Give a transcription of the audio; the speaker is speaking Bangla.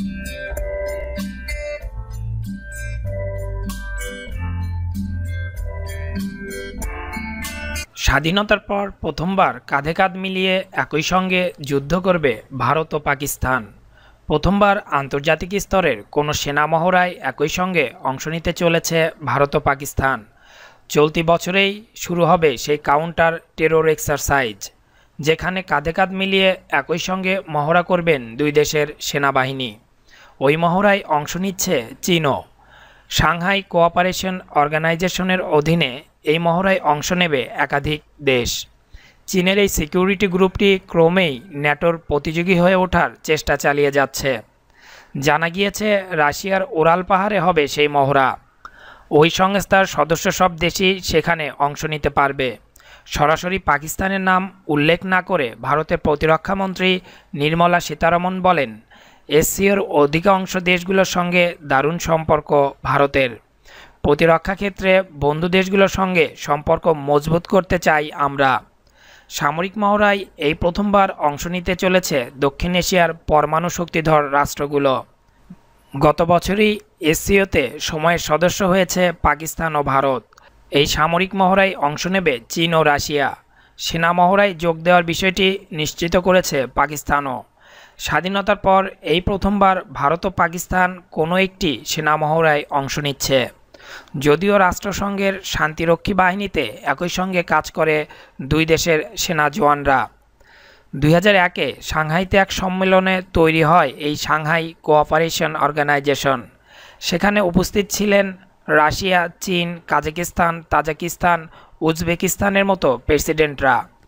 স্বাধীনতার পর প্রথমবার কাঁধে কাঁধ মিলিয়ে একই সঙ্গে যুদ্ধ করবে ভারত ও পাকিস্তান প্রথমবার আন্তর্জাতিক স্তরের কোনো সেনা মহড়ায় একই সঙ্গে অংশ নিতে চলেছে ভারত ও পাকিস্তান চলতি বছরেই শুরু হবে সেই কাউন্টার টেরোর এক্সারসাইজ যেখানে কাঁধে কাঁধ মিলিয়ে একই সঙ্গে মহড়া করবেন দুই দেশের সেনাবাহিনী ওই মহড়ায় অংশ নিচ্ছে চীনও সাংহাই কোঅপারেশন অর্গানাইজেশনের অধীনে এই মহড়ায় অংশ নেবে একাধিক দেশ চীনের এই সিকিউরিটি গ্রুপটি ক্রমেই ন্যাটোর প্রতিযোগী হয়ে ওঠার চেষ্টা চালিয়ে যাচ্ছে জানা গিয়েছে রাশিয়ার ওরাল পাহাড়ে হবে সেই মহড়া ওই সংস্থার সদস্য সব দেশই সেখানে অংশ নিতে পারবে সরাসরি পাকিস্তানের নাম উল্লেখ না করে ভারতের প্রতিরক্ষামন্ত্রী নির্মলা সীতারমন বলেন এশিয়ার অধিকাংশ দেশগুলোর সঙ্গে দারুণ সম্পর্ক ভারতের প্রতিরক্ষা ক্ষেত্রে বন্ধু দেশগুলোর সঙ্গে সম্পর্ক মজবুত করতে চাই আমরা সামরিক মহড়ায় এই প্রথমবার অংশ নিতে চলেছে দক্ষিণ এশিয়ার পরমাণু শক্তিধর রাষ্ট্রগুলো গত বছরই এশিয়তে সময়ের সদস্য হয়েছে পাকিস্তান ও ভারত এই সামরিক মহড়ায় অংশ নেবে চীন ও রাশিয়া সেনা মহড়ায় যোগ দেওয়ার বিষয়টি নিশ্চিত করেছে পাকিস্তানও স্বাধীনতার পর এই প্রথমবার ভারত ও পাকিস্তান কোনো একটি সেনা মহড়ায় অংশ নিচ্ছে যদিও রাষ্ট্রসংঘের শান্তিরক্ষী বাহিনীতে একই সঙ্গে কাজ করে দুই দেশের সেনা জওয়ানরা দুই হাজার একে সাংহাইতে এক সম্মেলনে তৈরি হয় এই সাংহাই কোঅপারেশন অর্গানাইজেশন সেখানে উপস্থিত ছিলেন রাশিয়া চীন কাজাকিস্তান তাজাকিস্তান উজবেকিস্তানের মতো প্রেসিডেন্টরা